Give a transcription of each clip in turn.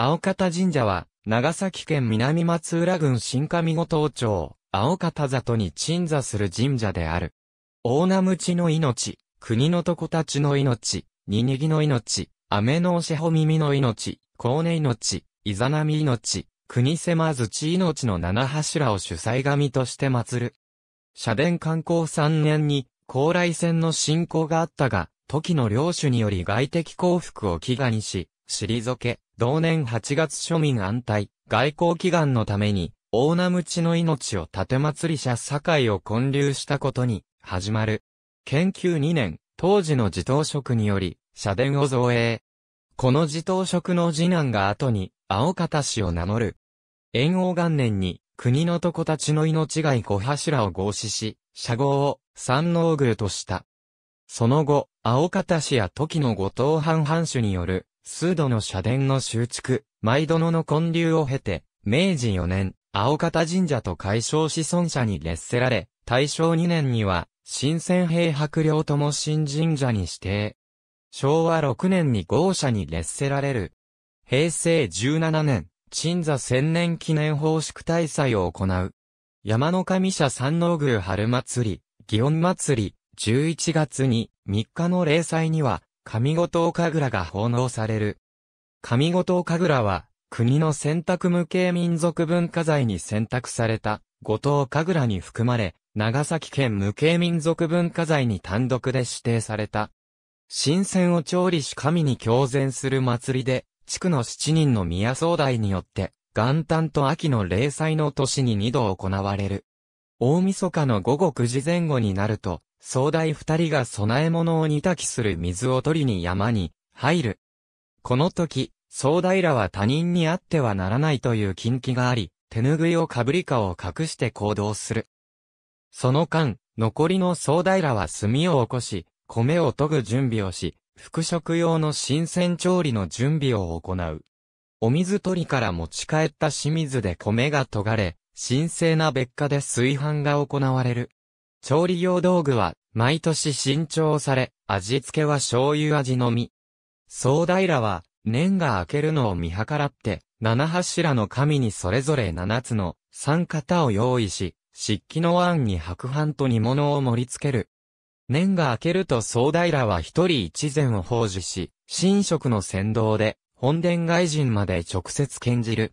青方神社は、長崎県南松浦郡新上五島町、青方里に鎮座する神社である。大名無知の命、国の床たちの命、ににぎの命、雨のおしほ耳の命、高音命、イザナミ命、国狭ずち命の七柱を主催神として祀る。社殿観光3年に、高麗船の進行があったが、時の領主により外敵降伏を祈願し、退け、同年8月庶民安泰、外交祈願のために、大名無知の命を盾祭り者堺を建立したことに、始まる。研究2年、当時の自頭職により、社殿を造営。この自頭職の次男が後に、青方氏を名乗る。炎王元年に、国の床たちの命がい小柱を合祀し、社号を三能宮とした。その後、青方氏や時の後藤藩藩主による数度の社殿の修築、毎殿の建立を経て、明治4年、青方神社と解消子孫者に列せられ、大正2年には、新鮮平白陵とも新神社に指定。昭和6年に豪社に列せられる。平成17年、鎮座千年記念奉祝大祭を行う。山の神社三能宮春祭り、祇園祭り、11月に3日の霊祭には、上五島神楽が奉納される。上五島神楽は、国の選択無形民族文化財に選択された、五島神楽に含まれ、長崎県無形民族文化財に単独で指定された。新鮮を調理し神に共然する祭りで、地区の七人の宮総代によって、元旦と秋の霊祭の年に二度行われる。大晦日の午後9時前後になると、壮大二人が供え物を煮炊きする水を取りに山に入る。この時、壮大らは他人にあってはならないという禁忌があり、手拭いをかぶりかを隠して行動する。その間、残りの壮大らは炭を起こし、米を研ぐ準備をし、服食用の新鮮調理の準備を行う。お水取りから持ち帰った清水で米が研がれ、神聖な別家で炊飯が行われる。調理用道具は、毎年新調され、味付けは醤油味のみ。総平は、年が明けるのを見計らって、七柱の神にそれぞれ七つの三型を用意し、漆器の案に白飯と煮物を盛り付ける。年が明けると総平は一人一膳を奉仕し、神職の先導で、本殿外人まで直接献じる。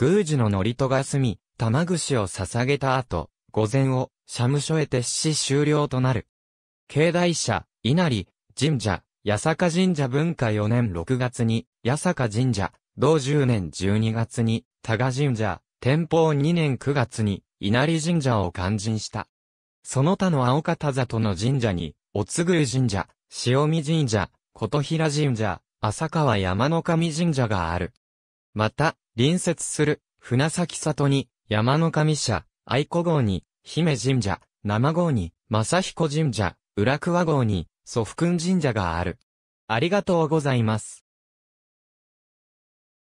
宮司の祝詞が済み、玉串を捧げた後、御前を、社務所へ撤し終了となる。境内社、稲荷、神社、八坂神社文化4年6月に、八坂神社、同10年12月に、多賀神社、天保2年9月に、稲荷神社を肝心した。その他の青方里の神社に、おつぐ神社、塩見神社、琴平神社、浅川山の神神社がある。また、隣接する、船崎里に、山の神社、愛子号に、姫神社、生号に、正彦神社、浦桑号に、祖父君神社がある。ありがとうございます。